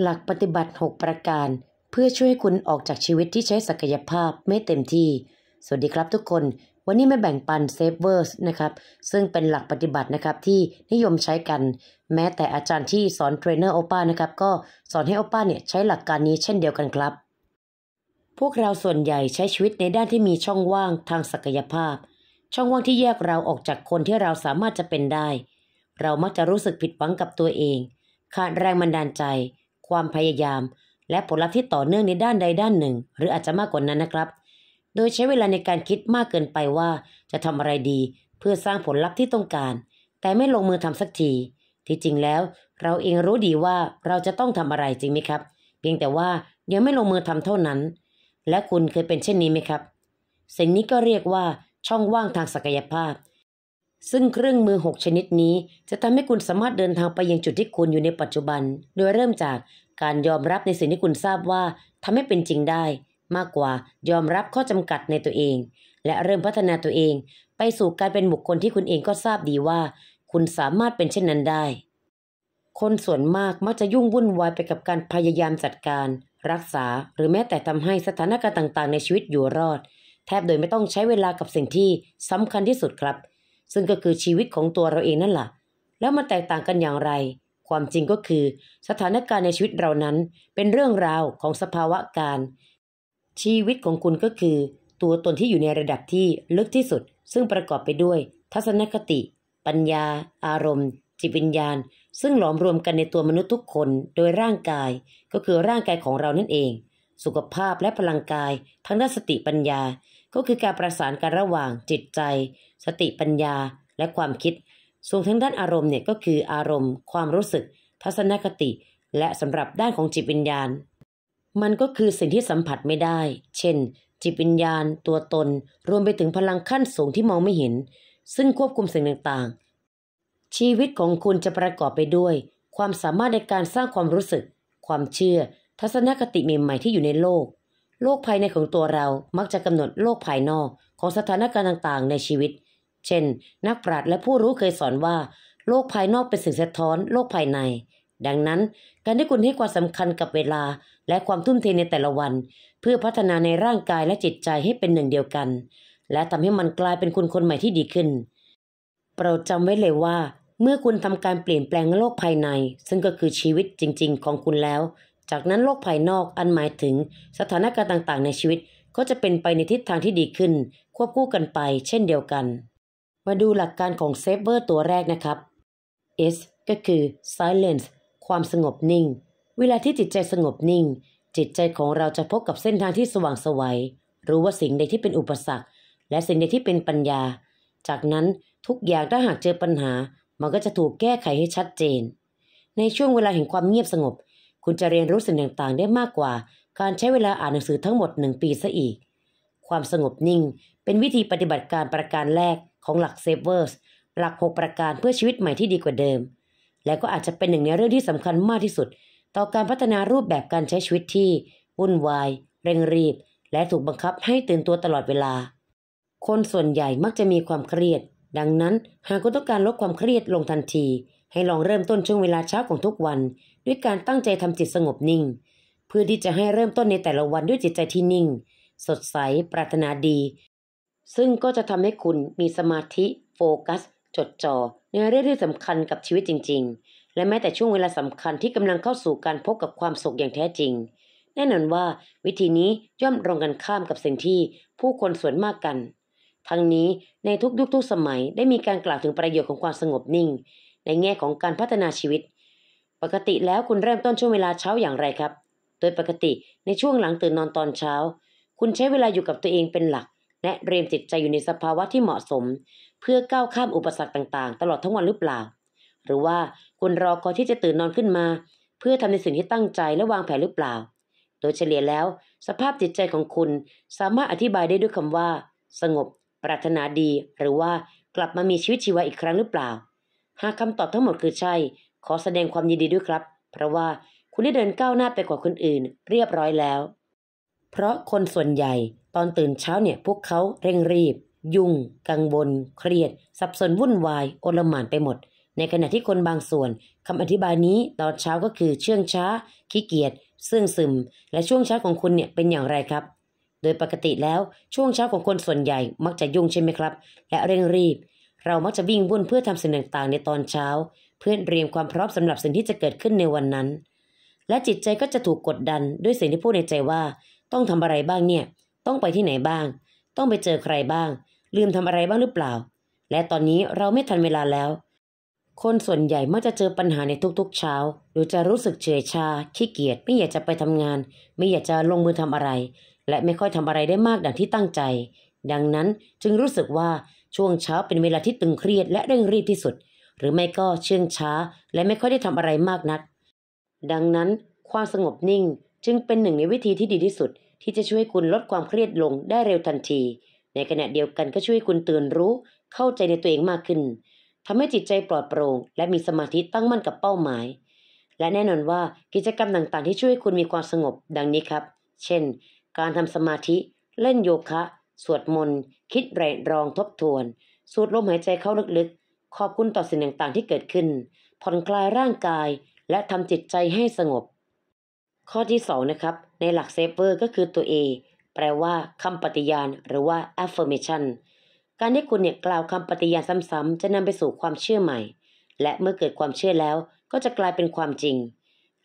หลักปฏิบัติ 6 ประการ เพื่อช่วยคุณออกจากชีวิตที่ใช้ศักยภาพไม่เต็มที่ สวัสดีครับทุกคน วันนี้มาแบ่งปันเซฟเวอร์สนะครับ ซึ่งเป็นหลักปฏิบัตินะครับที่นิยมใช้กัน แม้แต่อาจารย์ที่สอนเทรนเนอร์โอป้านะครับก็สอนให้โอป้าเนี่ยใช้หลักการนี้เช่นเดียวกันครับ พวกเราส่วนใหญ่ใช้ชีวิตในด้านที่มีช่องว่างทางศักยภาพ ช่องว่างที่แยกเราออกจากคนที่เราสามารถจะเป็นได้ เรามักจะรู้สึกผิดหวังกับตัวเอง ขาดแรงบันดาลใจความพยายามและผลลัพธ์ที่ต่อเนื่องในด้านใดด้านหนึ่ง หรืออาจจะมากกว่านั้นนะครับ โดยใช้เวลาในการคิดมากเกินไปว่าจะทำอะไรดี เพื่อสร้างผลลัพธ์ที่ต้องการ แต่ไม่ลงมือทำสักที ที่จริงแล้วเราเองรู้ดีว่าเราจะต้องทำอะไรจริงไหมครับ เพียงแต่ว่ายังไม่ลงมือทำเท่านั้น และคุณเคยเป็นเช่นนี้ไหมครับ สิ่งนี้ก็เรียกว่าช่องว่างทางศักยภาพ ซึ่งเครื่องมือ6ชนิดนี้ จะทำให้คุณสามารถเดินทางไปยังจุดที่คุณอยู่ในปัจจุบัน โดยเริ่มจากการยอมรับในสิ่งที่คุณทราบว่าทำให้เป็นจริงได้ มากกว่ายอมรับข้อจำกัดในตัวเอง และเริ่มพัฒนาตัวเอง ไปสู่การเป็นบุคคลที่คุณเองก็ทราบดีว่า คุณสามารถเป็นเช่นนั้นได้ คนส่วนมากมักจะยุ่งวุ่นวายไปกับการพยายามจัดการ รักษา หรือแม้แต่ทำให้สถานการณ์ต่างๆในชีวิตอยู่รอด แทบโดยไม่ต้องใช้เวลากับสิ่งที่สำคัญที่สุดครับ ซึ่งก็คือชีวิตของตัวเราเองนั่นแหละแล้วมันแตกต่างกันอย่างไรความจริงก็คือสถานการณ์ในชีวิตเรานั้นเป็นเรื่องราวของสภาวะการ ชีวิตของคุณก็คือ ตัวตนที่อยู่ในระดับที่ลึกที่สุด ซึ่งประกอบไปด้วย ทัศนคติ ปัญญา อารมณ์ จิตวิญญาณ ซึ่งหลอมรวมกันในตัวมนุษย์ทุกคนโดยร่างกาย ก็คือร่างกายของเรานั่นเอง สุขภาพและพลังกายทางด้านสติปัญญา ก็คือการประสานกันระหว่าง จิตใจ สติปัญญาและความคิดส่วนทางด้านอารมณ์เนี่ยก็คืออารมณ์ ความรู้สึก ทัศนคติ และสำหรับด้านของจิตวิญญาณ มันก็คือสิ่งที่สัมผัสไม่ได้ เช่น จิตวิญญาณ ตัวตนรวมไปถึงพลังขั้นสูงที่มองไม่เห็น ซึ่งควบคุมสิ่งต่างๆ ชีวิตของคุณจะประกอบไปด้วย ความสามารถในการสร้างความรู้สึก ความเชื่อ ทัศนคติใหม่ๆที่อยู่ในโลก โลกภายในของตัวเรามักจะกำหนดโลกภายนอกของสถานการณ์ต่างๆ ในชีวิตเช่นนักปราชญ์และผู้รู้เคยสอนว่าโลกภายนอกเป็นสิ่งสะท้อนโลกภายใน ดังนั้นการที่คุณให้ความสำคัญกับเวลาและความทุ่มเทในแต่ละวัน เพื่อพัฒนาในร่างกายและจิตใจให้เป็นหนึ่งเดียวกัน และทำให้มันกลายเป็นคุณคนใหม่ที่ดีขึ้นโปรดจำไว้เลยว่า เมื่อคุณทำการเปลี่ยนแปลงโลกภายในซึ่งก็คือชีวิตจริง ๆ ของคุณแล้ว จากนั้นโลกภายนอกอันหมายถึงสถานการณ์ต่างๆ ในชีวิตก็จะเป็นไปในทิศทางที่ดีขึ้น ควบคู่กันไป เช่นเดียวกันมาดูหลักการของเซฟเวอร์ตัวแรกนะครับ S ก็คือ silence ความสงบนิ่ง เวลาที่จิตใจสงบนิ่ง จิตใจของเราจะพบกับเส้นทางที่สว่างสวยัยรู้ว่าสิ่งใดที่เป็นอุปสรรค และสิ่งใดที่เป็นปัญญา จากนั้นทุกอย่างถ้าหากเจอปัญหา มันก็จะถูกแก้ไขให้ชัดเจน ในช่วงเวลาแห่งความเงียบสงบ คุณจะเรียนรู้สิ่งต่างๆได้มากกว่า การใช้เวลาอ่านหนังสือทั้งหมดหนึ่งปีซะอีก ความสงบนิ่ง เป็นวิธีปฏิบัติการประการแรกของหลักเซฟเวอร์สหลัก 6 ประการเพื่อชีวิตใหม่ที่ดีกว่าเดิม และก็อาจจะเป็นหนึ่งในเรื่องที่สำคัญมากที่สุด ต่อการพัฒนารูปแบบการใช้ชีวิตที่วุ่นวาย เร่งรีบ และถูกบังคับให้ตื่นตัวตลอดเวลา คนส่วนใหญ่มักจะมีความเครียด ดังนั้นหากคุณต้องการลดความเครียดลงทันที ให้ลองเริ่มต้นช่วงเวลาเช้าของทุกวัน ด้วยการตั้งใจทำจิตสงบนิ่ง เพื่อที่จะให้เริ่มต้นในแต่ละวันด้วยจิตใจที่นิ่ง สดใสปรารถนาดีซึ่งก็จะทำให้คุณมีสมาธิ โฟกัส จดจ่อในเรื่องที่สำคัญกับชีวิตจริง ๆ และแม้แต่ช่วงเวลาสำคัญที่กำลังเข้าสู่การพบกับความสุขอย่างแท้จริง แน่นอนว่าวิธีนี้ย่อมรองกันข้ามกับสิ่งที่ผู้คนส่วนมากกัน ทั้งนี้ในทุกยุคทุกสมัยได้มีการกล่าวถึงประโยชน์ของความสงบนิ่ง ในแง่ของการพัฒนาชีวิต ปกติแล้วคุณเริ่มต้นช่วงเวลาเช้าอย่างไรครับ โดยปกติในช่วงหลังตื่นนอนตอนเช้า คุณใช้เวลาอยู่กับตัวเองเป็นหลักและเตรียมจิตใจอยู่ในสภาวะที่เหมาะสม เพื่อก้าวข้ามอุปสรรคต่าง ๆ ตลอดทั้งวันหรือเปล่า หรือว่าคุณรอก่อนที่จะตื่นนอนขึ้นมา เพื่อทำในสิ่งที่ตั้งใจและวางแผนหรือเปล่า โดยเฉลี่ยแล้ว สภาพจิตใจของคุณสามารถอธิบายได้ด้วยคำว่า สงบ ปรารถนาดี หรือว่ากลับมามีชีวิตชีวาอีกครั้งหรือเปล่า หากคาตอบทั้งหมดคือใช่ ขอแสดงความยินดีด้วยครับ เพราะว่าคุณได้เดินก้าวหน้าไปกว่าคนอื่น เรียบร้อยแล้วเพราะคนส่วนใหญ่ ตอนตื่นเช้าเนี่ยพวกเขาเร่งรีบ ยุ่ง กังวลเครียด สับสนวุ่นวายโอลหม่านไปหมด ในขณะที่คนบางส่วนคำอธิบายนี้ตอนเช้าก็คือ เชื่องช้า ขี้เกียจซึ่งซึมและช่วงเช้าของคุณเนี่ยเป็นอย่างไรครับ โดยปกติแล้ว ช่วงเช้าของคนส่วนใหญ่มักจะยุ่งใช่ไหมครับ และเร่งรีบ เรามักจะวิ่งวุ่นเพื่อทำสิ่งต่างๆในตอนเช้า เพื่อเตรียมความพร้อมสำหรับสิ่งที่จะเกิดขึ้นในวันนั้น และจิตใจก็จะถูกกดดันด้วยสิ่งที่พูดในใจว่าต้องทำอะไรบ้างเนี่ย ต้องไปที่ไหนบ้าง ต้องไปเจอใครบ้าง ลืมทำอะไรบ้างหรือเปล่า และตอนนี้เราไม่ทันเวลาแล้ว คนส่วนใหญ่มักจะเจอปัญหาในทุกๆ เช้า หรือจะรู้สึกเฉยชาขี้เกียจไม่อยากจะไปทำงาน ไม่อยากจะลงมือทำอะไร และไม่ค่อยทำอะไรได้มากดังที่ตั้งใจ ดังนั้นจึงรู้สึกว่าช่วงเช้าเป็นเวลาที่ตึงเครียดและเร่งรีบที่สุด หรือไม่ก็เชื่องช้า และไม่ค่อยได้ทำอะไรมากนัก ดังนั้นความสงบนิ่งจึงเป็นหนึ่งในวิธีที่ดีที่สุดที่จะช่วยคุณลดความเครียดลงได้เร็วทันที ในขณะเดียวกันก็ช่วยคุณตื่นรู้เข้าใจในตัวเองมากขึ้น ทำให้จิตใจปลอดโปร่งและมีสมาธิตั้งมั่นกับเป้าหมาย และแน่นอนว่ากิจกรรมต่างๆที่ช่วยคุณมีความสงบดังนี้ครับ เช่น การทำสมาธิ เล่นโยคะ สวดมนต์ คิดแรงรองทบทวน สูดลมหายใจเข้าลึกๆ ขอบคุณต่อสิ่งต่างๆที่เกิดขึ้น ผ่อนคลายร่างกาย และทำจิตใจให้สงบข้อที่ 2 นะครับ ในหลักเซฟเวอร์ก็คือตัว A แปลว่าคำปฏิญาณหรือว่า affirmation การที่คุณเนี่ยกล่าวคำปฏิญาณซ้ำๆจะนำไปสู่ความเชื่อใหม่ และเมื่อเกิดความเชื่อแล้วก็จะกลายเป็นความจริง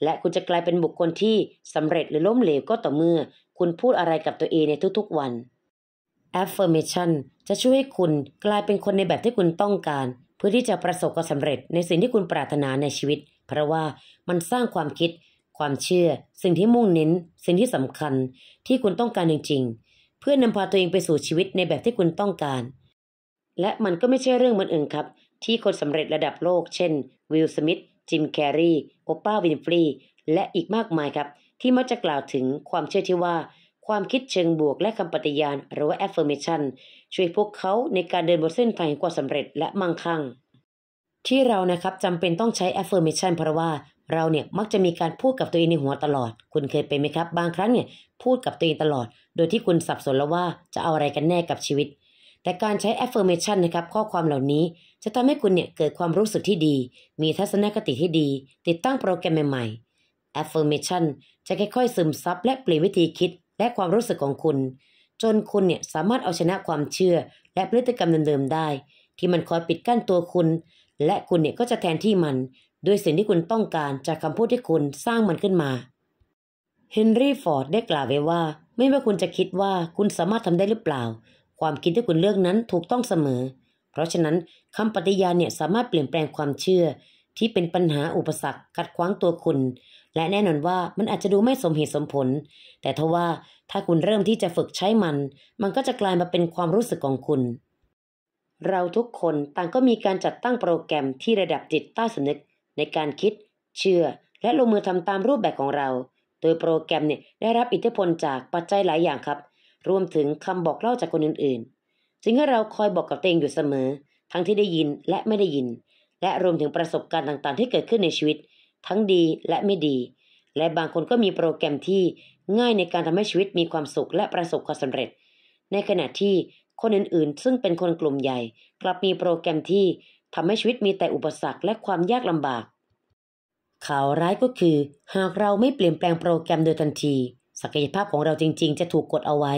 และคุณจะกลายเป็นบุคคลที่สำเร็จหรือล้มเหลวก็ต่อเมื่อ คุณพูดอะไรกับตัวเองในทุกๆวัน affirmation จะช่วยให้คุณกลายเป็นคนในแบบที่คุณต้องการ เพื่อที่จะประสบความสำเร็จในสิ่งที่คุณปรารถนาในชีวิต เพราะว่า มันสร้างความคิดความเชื่อสิ่งที่มุ่งเน้น สิ่งที่สำคัญที่คุณต้องการจริง ๆ เพื่อนำพาตัวเองไปสู่ชีวิตในแบบที่คุณต้องการ และมันก็ไม่ใช่เรื่องมันเอ่นครับ ที่คนสำเร็จระดับโลก เช่น วิลสมิธจิมแคร์รีโอป้าวินฟรี และอีกมากมายครับ ที่มักจะกล่าวถึงความเชื่อที่ว่า ความคิดเชิงบวกและคำปฏิญาณหรือว่า affirmation ช่วยพวกเขาในการเดินบนเส้นทางแห่งความสำเร็จและมั่งคั่งที่เรานะครับจำเป็นต้องใช้ affirmation เพราะว่าเราเนี่ยมักจะมีการพูดกับตัวเองในหัวตลอด คุณเคยไปไหมครับ บางครั้งเนี่ยพูดกับตัวเองตลอด โดยที่คุณสับสนแล้วว่าจะเอาอะไรกันแน่กับชีวิต แต่การใช้ affirmation นะครับข้อความเหล่านี้จะทำให้คุณเนี่ยเกิดความรู้สึกที่ดี มีทัศนคติที่ดี ติดตั้งโปรแกรมใหม่ๆ affirmation จะค่อย ๆ ซึมซับและเปลี่ยนวิธีคิด และความรู้สึกของคุณ จนคุณเนี่ยสามารถเอาชนะความเชื่อ และพฤติกรรมเดิมๆได้ ที่มันคอยปิดกั้นตัวคุณ และคุณเนี่ยก็จะแทนที่มันด้วยสิ่งที่คุณต้องการจากคำพูดที่คุณสร้างมันขึ้นมา เฮนรี่ฟอร์ดได้กล่าวไว้ว่า ไม่ว่าคุณจะคิดว่าคุณสามารถทำได้หรือเปล่า ความคิดที่คุณเลือกนั้นถูกต้องเสมอ เพราะฉะนั้นคำปฏิญาณเนี่ยสามารถเปลี่ยนแปลงความเชื่อ ที่เป็นปัญหาอุปสรรคกัดขวางตัวคุณ และแน่นอนว่ามันอาจจะดูไม่สมเหตุสมผล แต่ทว่าถ้าคุณเริ่มที่จะฝึกใช้มัน มันก็จะกลายมาเป็นความรู้สึกของคุณ เราทุกคนต่างก็มีการจัดตั้งโปรแกรม ที่ระดับจิตใต้สำนึกในการคิดเชื่อ และลงมือทำตามรูปแบบของเราโดยโปรแกรมเนี่ยได้รับอิทธิพลจากปัจจัยหลายอย่างครับ รวมถึงคำบอกเล่าจากคนอื่นๆจึงให้เราคอยบอกกับตัวเองอยู่เสมอ ทั้งที่ได้ยินและไม่ได้ยิน และรวมถึงประสบการณ์ต่าง ๆ ที่เกิดขึ้นในชีวิต ทั้งดีและไม่ดี และบางคนก็มีโปรแกรมที่ง่ายในการทำให้ชีวิตมีความสุขและประสบความสำเร็จ ในขณะที่คนอื่นๆ ซึ่งเป็นคนกลุ่มใหญ่ กลับมีโปรแกรมที่ทำให้ชีวิตมีแต่อุปสรรค และความยากลำบาก ข่าวร้ายก็คือ หากเราไม่เปลี่ยนแปลงโปรแกรมโดยทันทีศักยภาพของเราจริงๆ จะถูกกดเอาไว้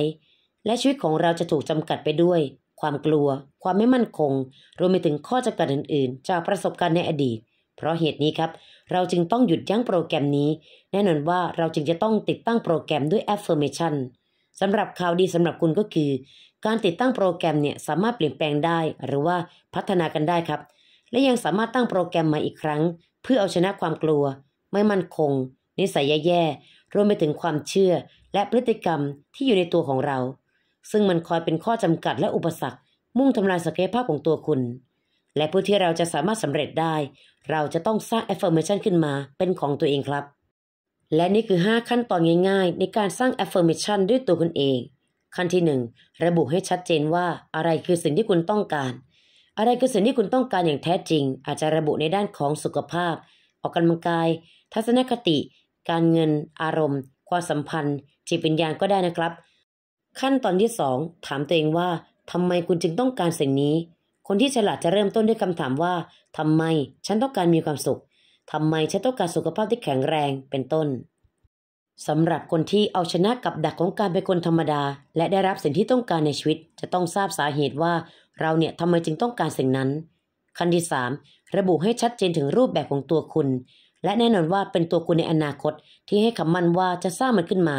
และชีวิตของเราจะถูกจำกัดไปด้วย ความกลัว ความไม่มั่นคง รวมไปถึงข้อจำกัดอื่นๆ จากประสบการณ์ในอดีต เพราะเหตุนี้ครับ เราจึงต้องหยุดยั้งโปรแกรมนี้ แน่นอนว่าเราจึงจะต้องติดตั้งโปรแกรมด้วย affirmation สำหรับข่าวดีสำหรับคุณก็คือการติดตั้งโปรแกรมเนี่ยสามารถเปลี่ยนแปลงได้ หรือว่าพัฒนากันได้ครับ และยังสามารถตั้งโปรแกรมใหม่อีกครั้ง เพื่อเอาชนะความกลัว ไม่มั่นคง นิสัยแย่ๆรวมไปถึงความเชื่อและพฤติกรรมที่อยู่ในตัวของเรา ซึ่งมันคอยเป็นข้อจำกัดและอุปสรรค มุ่งทำลายศักยภาพของตัวคุณ และผู้ที่เราจะสามารถสำเร็จได้ เราจะต้องสร้าง affirmation ขึ้นมาเป็นของตัวเองครับ และนี่คือ 5 ขั้นตอนง่ายๆ ในการสร้าง affirmation ด้วยตัวคุณเองขั้นที่หนึ่งระบุให้ชัดเจนว่า อะไรคือสิ่งที่คุณต้องการ อะไรคือสิ่งที่คุณต้องการอย่างแท้จริง อาจจะระบุในด้านของสุขภาพออกกำลังกาย ทัศนคติ การเงิน อารมณ์ ความสัมพันธ์จิตวิญญาณก็ได้นะครับ ขั้นตอนที่2ถามตัวเองว่าทำไมคุณจึงต้องการสิ่งนี้ คนที่ฉลาดจะเริ่มต้นด้วยคำถามว่าทำไม ฉันต้องการมีความสุขทำไมฉันต้องการสุขภาพที่แข็งแรงเป็นต้นสำหรับคนที่เอาชนะกับดักของการเป็นคนธรรมดา และได้รับสิ่งที่ต้องการในชีวิตจะต้องทราบสาเหตุว่าเราเนี่ยทำไมจึงต้องการสิ่งนั้นขั้นที่ 3 ระบุให้ชัดเจนถึงรูปแบบของตัวคุณ และแน่นอนว่าเป็นตัวคุณในอนาคต ที่ให้คำมั่นว่าจะสร้างมันขึ้นมา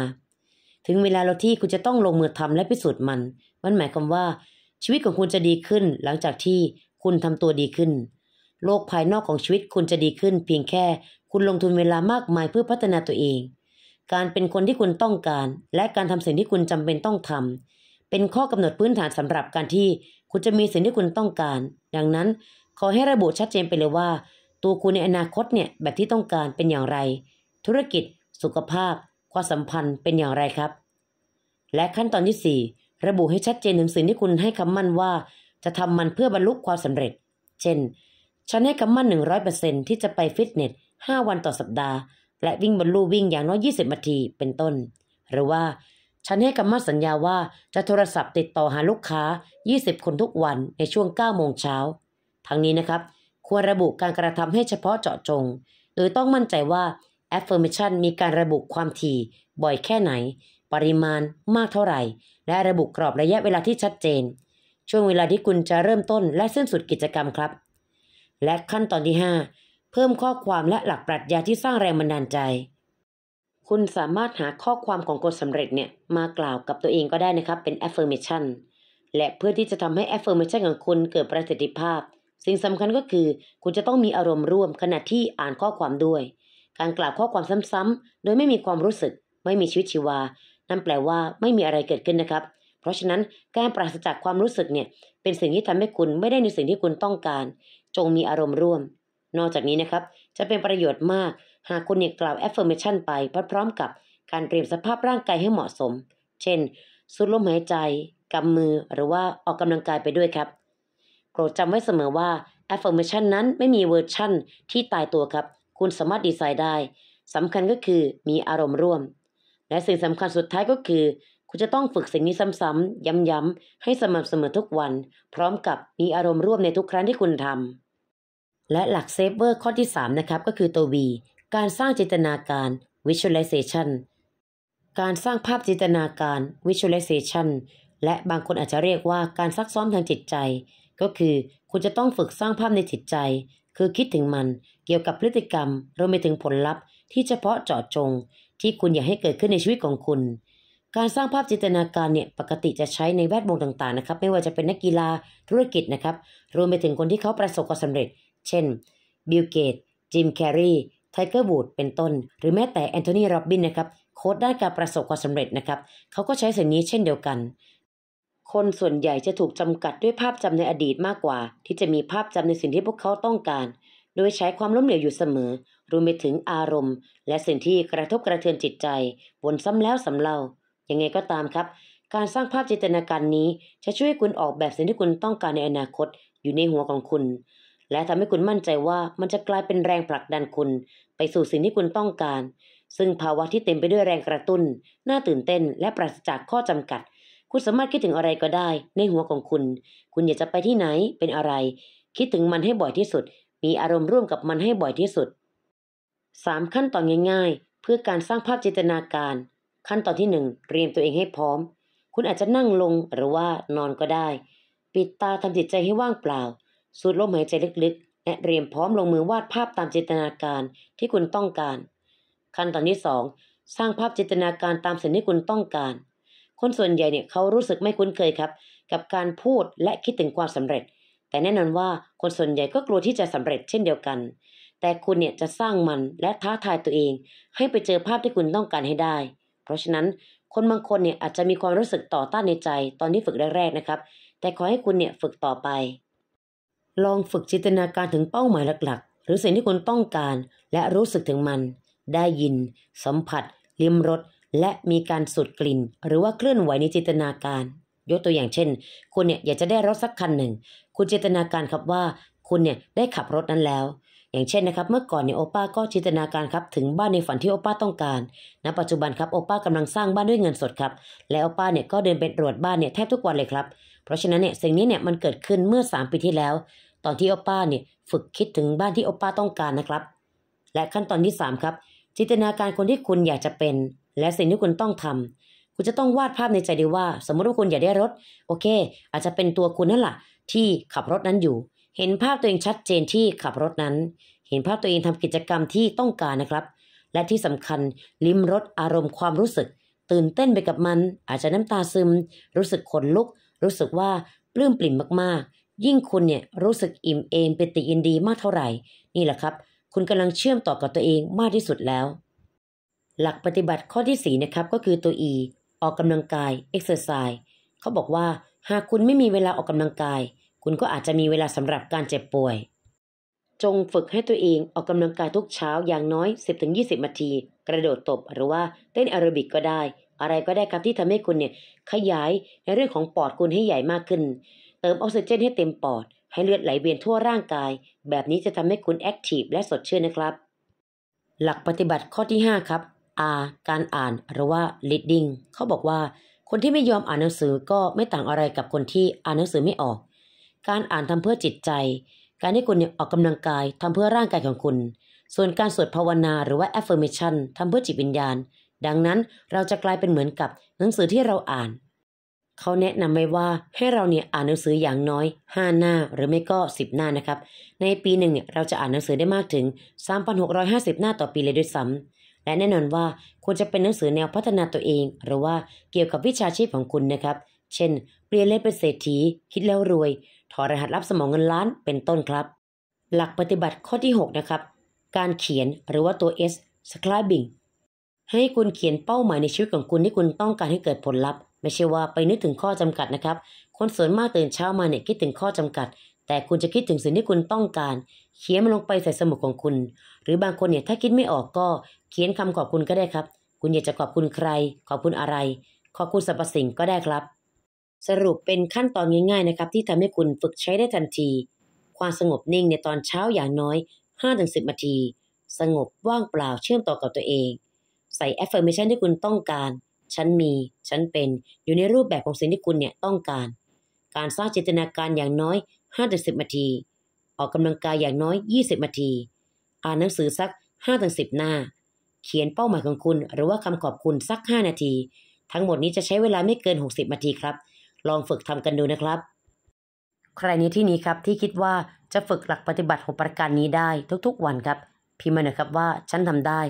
ถึงเวลาเราที่คุณจะต้องลงมือทำและพิสูจน์มัน มันหมายความว่า ชีวิตของคุณจะดีขึ้น หลังจากที่คุณทำตัวดีขึ้น โลกภายนอกของชีวิตคุณจะดีขึ้นเพียงแค่ คุณลงทุนเวลามากมายเพื่อพัฒนาตัวเองการเป็นคนที่คุณต้องการ และการทำสิ่งที่คุณจำเป็นต้องทำ เป็นข้อกำหนดพื้นฐานสำหรับการที่คุณจะมีสิ่งที่คุณต้องการ ดังนั้นขอให้ระบุชัดเจนไปเลยว่า ตัวคุณในอนาคตเนี่ยแบบที่ต้องการเป็นอย่างไร ธุรกิจ สุขภาพ ความสัมพันธ์เป็นอย่างไรครับ และขั้นตอนที่4ระบุให้ชัดเจนถึงสิ่งที่คุณให้คำมั่นว่าจะทำมันเพื่อบรรลุความสำเร็จ เช่นฉันให้คำมั่น100%ที่จะไปฟิตเนส5วันต่อสัปดาห์และวิ่งบนลู่วิ่งอย่างน้อย 20นาทีเป็นต้น หรือว่า ฉันให้กำมั่นสัญญาว่า จะโทรศัพท์ติดต่อหาลูกค้า 20 คนทุกวันในช่วง9โมงเช้าทั้งนี้นะครับ ควรระบุการกระทำให้เฉพาะเจาะจง โดยต้องมั่นใจว่า affirmation มีการระบุความถี่บ่อยแค่ไหน ปริมาณมากเท่าไหร่ และระบุกรอบระยะเวลาที่ชัดเจน ช่วงเวลาที่คุณจะเริ่มต้น และสิ้นสุดกิจกรรมครับ และขั้นตอนที่5เพิ่มข้อความและหลักปรัชญาที่สร้างแรงบันดาลใจ คุณสามารถหาข้อความของกฎสำเร็จเนี่ยมากล่าวกับตัวเองก็ได้นะครับเป็น affirmation และเพื่อที่จะทำให้ affirmation ของคุณเกิดประสิทธิภาพ สิ่งสำคัญก็คือคุณจะต้องมีอารมณ์ร่วมขณะที่อ่านข้อความด้วย การกล่าวข้อความซ้ำๆโดยไม่มีความรู้สึก ไม่มีชีวิตชีวา นั่นแปลว่าไม่มีอะไรเกิดขึ้นนะครับ เพราะฉะนั้นการปราศจากความรู้สึกเนี่ยเป็นสิ่งที่ทำให้คุณไม่ได้ในสิ่งที่คุณต้องการ จงมีอารมณ์ร่วมนอกจากนี้นะครับจะเป็นประโยชน์มากหากคุณเนี่ยกล่าว affirmation ไปพร้อมกับการเตรียมสภาพร่างกายให้เหมาะสม เช่นสูดลมหายใจ กำมือหรือว่าออกกำลังกายไปด้วยครับโปรดจำไว้เสมอว่า affirmation นั้นไม่มีเวอร์ชั่นที่ตายตัวครับ คุณสามารถดีไซน์ได้สำคัญก็คือมีอารมณ์ร่วม และสิ่งสำคัญสุดท้ายก็คือ คุณจะต้องฝึกสิ่งนี้ซ้ำๆย้ำๆให้สม่ำเสมอทุกวัน พร้อมกับมีอารมณ์ร่วมในทุกครั้งที่คุณทำและหลักเซฟเวอร์ข้อที่ 3 นะครับ ก็คือตัว V การสร้างจินตนาการ visualization การสร้างภาพจินตนาการ visualization และบางคนอาจจะเรียกว่าการซักซ้อมทางจิตใจ ก็คือคุณจะต้องฝึกสร้างภาพในจิตใจ คือคิดถึงมัน เกี่ยวกับพฤติกรรม รวมไปถึงผลลัพธ์ ที่เฉพาะเจาะจง ที่คุณอยากให้เกิดขึ้นในชีวิตของคุณ การสร้างภาพจินตนาการเนี่ยปกติจะใช้ในแวดวงต่างๆนะครับ ไม่ว่าจะเป็นนักกีฬาธุรกิจนะครับ รวมไปถึงคนที่เขาประสบความสำเร็จเช่นบิลเกตจิมแครีไทเกอร์บูดเป็นต้น หรือแม้แต่แอนโทนีโรบินนะครับ โค้ดด้านการประสบความสำเร็จนะครับ เขาก็ใช้สิ่งนี้เช่นเดียวกัน คนส่วนใหญ่จะถูกจำกัดด้วยภาพจำในอดีตมากกว่า ที่จะมีภาพจำในสิ่งที่พวกเขาต้องการ โดยใช้ความล้มเหลวอยู่เสมอรวมไปถึงอารมณ์ และสิ่งที่กระทบกระเทือนจิตใจ วนซ้ำแล้วซ้ำเล่ายังไงก็ตามครับ การสร้างภาพจินตนาการนี้ จะช่วยคุณออกแบบสิ่งที่คุณต้องการในอนาคตอยู่ในหัวของคุณและทำให้คุณมั่นใจว่ามันจะกลายเป็นแรงผลักดันคุณ ไปสู่สิ่งที่คุณต้องการ ซึ่งภาวะที่เต็มไปด้วยแรงกระตุ้น น่าตื่นเต้น และปราศจากข้อจำกัด คุณสามารถคิดถึงอะไรก็ได้ ในหัวของคุณ คุณอยากจะไปที่ไหน เป็นอะไร คิดถึงมันให้บ่อยที่สุด มีอารมณ์ร่วมกับมันให้บ่อยที่สุด 3. ขั้นตอนง่ายๆ เพื่อการสร้างภาพจินตนาการ ขั้นตอนที่1เตรียมตัวเองให้พร้อม คุณอาจจะนั่งลงหรือว่านอนก็ได้ ปิดตาทำจิตใจให้ว่างเปล่าสูดลมหายใจลึกๆ และเตรียมพร้อมลงมือวาดภาพตามจินตนาการที่คุณต้องการ ขั้นตอนที่สองสร้างภาพจินตนาการตามสิ่งที่คุณต้องการ คนส่วนใหญ่เนี่ยเขารู้สึกไม่คุ้นเคยครับ กับการพูดและคิดถึงความสำเร็จ แต่แน่นอนว่า คนส่วนใหญ่ก็กลัวที่จะสำเร็จเช่นเดียวกัน แต่คุณเนี่ยจะสร้างมันและท้าทายตัวเอง ให้ไปเจอภาพที่คุณต้องการให้ได้ เพราะฉะนั้นคนบางคนเนี่ยอาจจะมีความรู้สึกต่อต้านในใจ ตอนที่ฝึกแรกๆนะครับ แต่ขอให้คุณเนี่ยฝึกต่อไปลองฝึกจินตนาการถึงเป้าหมายหลักๆ หรือสิ่งที่คุณต้องการ และรู้สึกถึงมัน ได้ยิน สัมผัส ลิ้มรส และมีการสูดกลิ่น หรือว่าเคลื่อนไหวในจินตนาการ ยกตัวอย่างเช่น คุณเนี่ยอยากจะได้รถสักคันหนึ่ง คุณจินตนาการครับว่าคุณเนี่ยได้ขับรถนั้นแล้ว อย่างเช่นนะครับ เมื่อก่อนเนี่ยโอป้าก็จินตนาการครับถึงบ้านในฝันที่โอป้าต้องการณปัจจุบันครับโอป้ากำลังสร้างบ้านด้วยเงินสดครับ และโอป้าเนี่ยก็เดินเป็นตรวจบ้านเนี่ยแทบทุกวันเลยครับเพราะฉะนั้นเนี่ยสิ่งนี้เนี่ยมันเกิดขึ้นเมื่อ 3 ปีที่แล้ว ตอนที่โอป้าเนี่ยฝึกคิดถึงบ้านที่โอป้าต้องการนะครับ และขั้นตอนที่ 3 ครับ จินตนาการคนที่คุณอยากจะเป็น และสิ่งที่คุณต้องทำ คุณจะต้องวาดภาพในใจดีว่า สมมติว่าคุณอยากได้รถ โอเค อาจจะเป็นตัวคุณนั่นแหละ ที่ขับรถนั้นอยู่ เห็นภาพตัวเองชัดเจนที่ขับรถนั้น เห็นภาพตัวเองทำกิจกรรมที่ต้องการนะครับ และที่สำคัญลิ้มรสอารมณ์ความรู้สึก ตื่นเต้นไปกับมัน อาจจะน้ำตาซึม รู้สึกขนลุกรู้สึกว่าปลื้มปลิ่มมากๆ ยิ่งคุณเนี่ยรู้สึกอิ่มเอมเป็นติยินดีมากเท่าไหร่ นี่แหละครับ คุณกำลังเชื่อมต่อกับตัวเองมากที่สุดแล้ว หลักปฏิบัติข้อที่4นะครับก็คือตัว E ออกกำลังกาย exercise เขาบอกว่าหากคุณไม่มีเวลาออกกำลังกาย คุณก็อาจจะมีเวลาสำหรับการเจ็บป่วย จงฝึกให้ตัวเองออกกำลังกายทุกเช้าอย่างน้อย 10-20นาที กระโดดตบ หรือว่าเต้นแอโรบิกก็ได้อะไรก็ได้ครับที่ทำให้คุณเนี่ยขยายในเรื่องของปอดคุณให้ใหญ่มากขึ้น เติมออกซิเจนให้เต็มปอดให้เลือดไหลเวียนทั่วร่างกาย แบบนี้จะทำให้คุณแอคทีฟและสดชื่นนะครับ หลักปฏิบัติข้อที่ 5 ครับ R การอ่านหรือว่า reading เขาบอกว่าคนที่ไม่ยอมอ่านหนังสือก็ไม่ต่างอะไรกับคนที่อ่านหนังสือไม่ออก การอ่านทำเพื่อจิตใจ การที่คุณเนี่ยออกกำลังกาย ทำเพื่อร่างกายของคุณ ส่วนการสวดภาวนาหรือว่า affirmation ทำเพื่อจิตวิญญาณดังนั้นเราจะกลายเป็นเหมือนกับหนังสือที่เราอ่าน เขาแนะนำไว้ว่าให้เราเนี่ยอ่านหนังสืออย่างน้อย5หน้าหรือไม่ก็10หน้านะครับ ในปีหนึ่งเนี่ย เราจะอ่านหนังสือได้มากถึง3,650หน้าต่อปีเลยด้วยซ้ำและแน่นอนว่าควรจะเป็นหนังสือแนวพัฒนาตัวเอง หรือว่าเกี่ยวกับวิชาชีพของคุณนะครับ เช่น เปลี่ยนเล่นเป็นเศรษฐีคิดแล้วรวย ถอดรหัสรับสมองเงินล้านเป็นต้นครับ หลักปฏิบัติข้อที่6นะครับ การเขียนหรือว่าตัว S สคลายบิงให้คุณเขียนเป้าหมายในชีวิตของคุณที่คุณต้องการให้เกิดผลลัพธ์ ไม่ใช่ว่าไปนึกถึงข้อจำกัดนะครับ คนส่วนมากตื่นเช้ามาเนี่ยคิดถึงข้อจำกัด แต่คุณจะคิดถึงสิ่งที่คุณต้องการ เขียนมันลงไปใส่สมุดของคุณ หรือบางคนเนี่ยถ้าคิดไม่ออกก็ เขียนคำขอบคุณก็ได้ครับ คุณอยากจะขอบคุณใคร ขอบคุณอะไร ขอบคุณสรรพสิ่งก็ได้ครับ สรุปเป็นขั้นตอนง่ายๆนะครับที่ทำให้คุณฝึกใช้ได้ทันที ความสงบนิ่งในตอนเช้าอย่างน้อย 5-10นาที สงบว่างเปล่าเชื่อมต่อกับตัวเองใส่ affirmation ที่คุณต้องการ ฉันมี ฉันเป็น อยู่ในรูปแบบของสิ่งที่คุณเนี่ย ต้องการ การสร้างจินตนาการอย่างน้อย 5-10นาที ออกกำลังกายอย่างน้อย 20นาที อ่านหนังสือสัก 5-10 หน้า เขียนเป้าหมายของคุณ หรือว่าคำขอบคุณสัก 5 นาที ทั้งหมดนี้จะใช้เวลาไม่เกิน 60นาทีครับ ลองฝึกทำกันดูนะครับ ใครในที่นี้ครับที่คิดว่าจะฝึกหลักปฏิบัติ6ประการนี้ได้ ทุกๆวันครับ พิมพ์มาหน่อยครับว่าฉันทำได้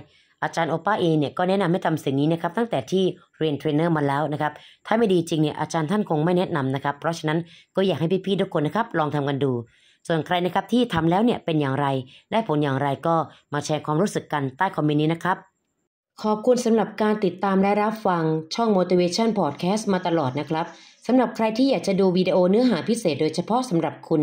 อาจารย์โอป้าเองเนี่ยก็แนะนำให้ทำสิ่งนี้นะครับตั้งแต่ที่เรียนเทรนเนอร์มาแล้วนะครับถ้าไม่ดีจริงเนี่ยอาจารย์ท่านคงไม่แนะนำนะครับ เพราะฉะนั้นก็อยากให้พี่ๆ ทุกคนนะครับลองทำกันดู ส่วนใครนะครับที่ทำแล้วเนี่ยเป็นอย่างไรได้ผลอย่างไรก็มาแชร์ความรู้สึกกันใต้คอมเมนต์นี้นะครับขอบคุณสำหรับการติดตามและรับฟังช่อง motivation podcast มาตลอดนะครับสำหรับใครที่อยากจะดูวิดีโอเนื้อหาพิเศษโดยเฉพาะสำหรับคุณ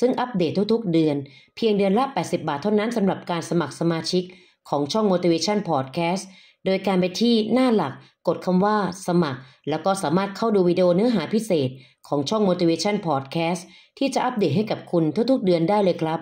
ซึ่งอัปเดตทุก ๆ เดือน เพียงเดือนละ 80 บาทเท่านั้นสำหรับการสมัครสมาชิกของช่อง Motivation Podcast โดยการไปที่หน้าหลัก กดคำว่า สมัคร แล้วก็สามารถเข้าดูวิดีโอเนื้อหาพิเศษ ของช่อง Motivation Podcast ที่จะอัปเดตให้กับคุณทุกๆเดือนได้เลยครับ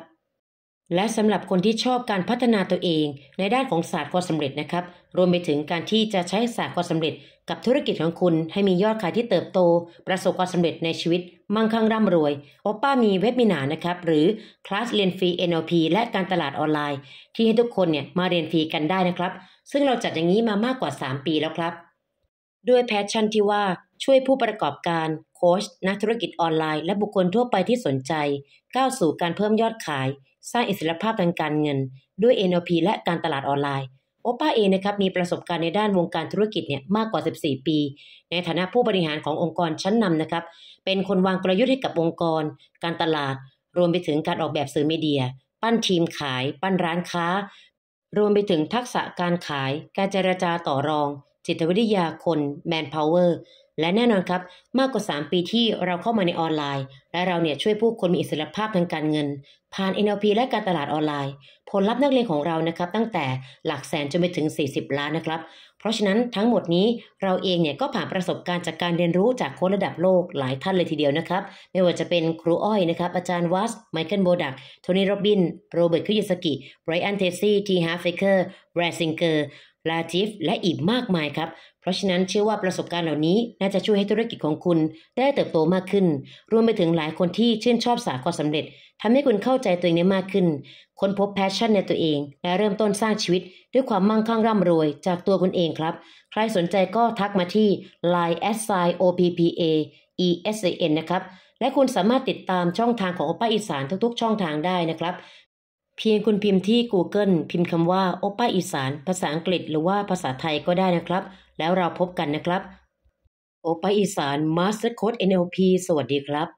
และสำหรับคนที่ชอบการพัฒนาตัวเอง ในด้านของศาสตร์ความสำเร็จนะครับ รวมไปถึงการที่จะใช้ศาสตร์ความสำเร็จกับธุรกิจของคุณให้มียอดขายที่เติบโต ประสบความสำเร็จในชีวิต มั่งคั่งร่ำรวยโอป้ามีเว็บมินานะครับหรือ คลาสเรียนฟรี NLP และการตลาดออนไลน์ ที่ให้ทุกคนเนี่ยมาเรียนฟรีกันได้นะครับ ซึ่งเราจัดอย่างนี้มามากกว่า 3 ปีแล้วครับ ด้วยแพชชั่นที่ว่าช่วยผู้ประกอบการโค้ชนักธุรกิจออนไลน์และบุคคลทั่วไปที่สนใจก้าวสู่การเพิ่มยอดขาย สร้างอิสรภาพทางการเงินด้วย NLP และการตลาดออนไลน์่ป้าเองนะครับมีประสบการณ์ในด้านวงการธุรกิจเนี่ยมากกว่า 14 ปี ในฐานะผู้บริหารขององค์กรชั้นนำนะครับ เป็นคนวางกลยุทธ์ให้กับองค์กรการตลาด รวมไปถึงการออกแบบสื่อมีเดีย ปั้นทีมขาย ปั้นร้านค้า รวมไปถึงทักษะการขาย การเจรจาต่อรอง จิตวิทยาคน แมนพาวเวอร์และแน่นอนครับ มากกว่า 3 ปีที่เราเข้ามาในออนไลน์ และเราเนี่ยช่วยผู้คนมีอิสรภาพทางการเงิน ผ่าน NLP และการตลาดออนไลน์ ผลลัพธ์นักเรียนของเรานะครับตั้งแต่หลักแสนจนไปถึง 40 ล้านนะครับเพราะฉะนั้นทั้งหมดนี้เราเองเนี่ยก็ผ่านประสบการณ์จากการเรียนรู้จากคนระดับโลกหลายท่านเลยทีเดียวนะครับไม่ว่าจะเป็นครูอ้อยนะครับ อาจารย์วัสไมเคิลโบดักโทนี่โรบิน โรเบิร์ตคุยสกิไบรอันเทซี่ทีฮาร์เฟเกอร์แบรซิงเกอร์ลาจิฟและอีกมากมายครับ เพราะฉะนั้นเชื่อว่าประสบการณ์เหล่านี้ น่าจะช่วยให้ธุรกิจของคุณได้เติบโตมากขึ้น รวมไปถึงหลายคนที่ชื่นชอบสาความสำเร็จ ทำให้คุณเข้าใจตัวเองได้มากขึ้นค้นพบแพชชั่นในตัวเอง และเริ่มต้นสร้างชีวิต ด้วยความมั่งคั่งร่ำรวย จากตัวคุณเองครับ ใครสนใจก็ทักมาที่ line s i o p p a e s a n นะครับ และคุณสามารถติดตามช่องทางของโอป้าอีสานทุกๆ ช่องทางได้นะครับเพียงคุณพิมพ์ที่ Google พิมพ์คำว่าโอป้าอีสานภาษาอังกฤษหรือว่าภาษาไทยก็ได้นะครับ แล้วเราพบกันนะครับโอป้าอีสาน Master Code NLP สวัสดีครับ